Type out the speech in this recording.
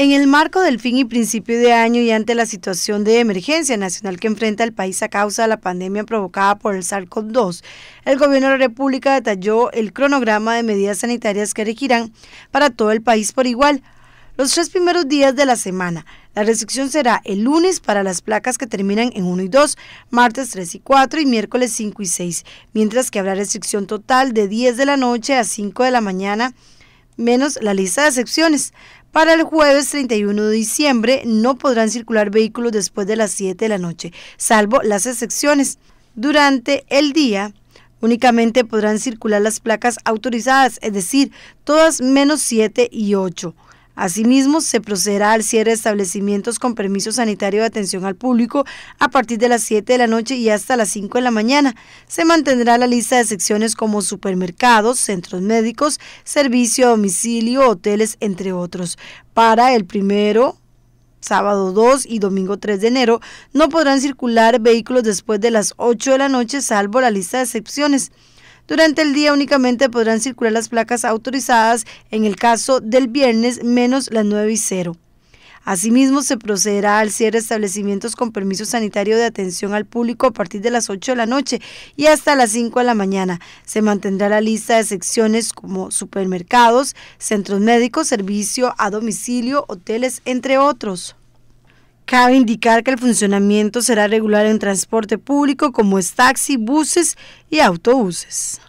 En el marco del fin y principio de año y ante la situación de emergencia nacional que enfrenta el país a causa de la pandemia provocada por el SARS-CoV-2, el Gobierno de la República detalló el cronograma de medidas sanitarias que regirán para todo el país por igual los tres primeros días de la semana. La restricción será el lunes para las placas que terminan en 1 y 2, martes 3 y 4 y miércoles 5 y 6, mientras que habrá restricción total de 10 de la noche a 5 de la mañana menos la lista de excepciones. Para el jueves 31 de diciembre no podrán circular vehículos después de las 7 de la noche, salvo las excepciones. Durante el día únicamente podrán circular las placas autorizadas, es decir, todas menos 7 y 8. Asimismo, se procederá al cierre de establecimientos con permiso sanitario de atención al público a partir de las 7 de la noche y hasta las 5 de la mañana. Se mantendrá la lista de secciones como supermercados, centros médicos, servicio a domicilio, hoteles, entre otros. Para el primero sábado 2 y domingo 3 de enero, no podrán circular vehículos después de las 8 de la noche, salvo la lista de excepciones. Durante el día únicamente podrán circular las placas autorizadas en el caso del viernes menos las 9 y 0. Asimismo, se procederá al cierre de establecimientos con permiso sanitario de atención al público a partir de las 8 de la noche y hasta las 5 de la mañana. Se mantendrá la lista de secciones como supermercados, centros médicos, servicio a domicilio, hoteles, entre otros. Cabe indicar que el funcionamiento será regular en transporte público como es taxi, buses y autobuses.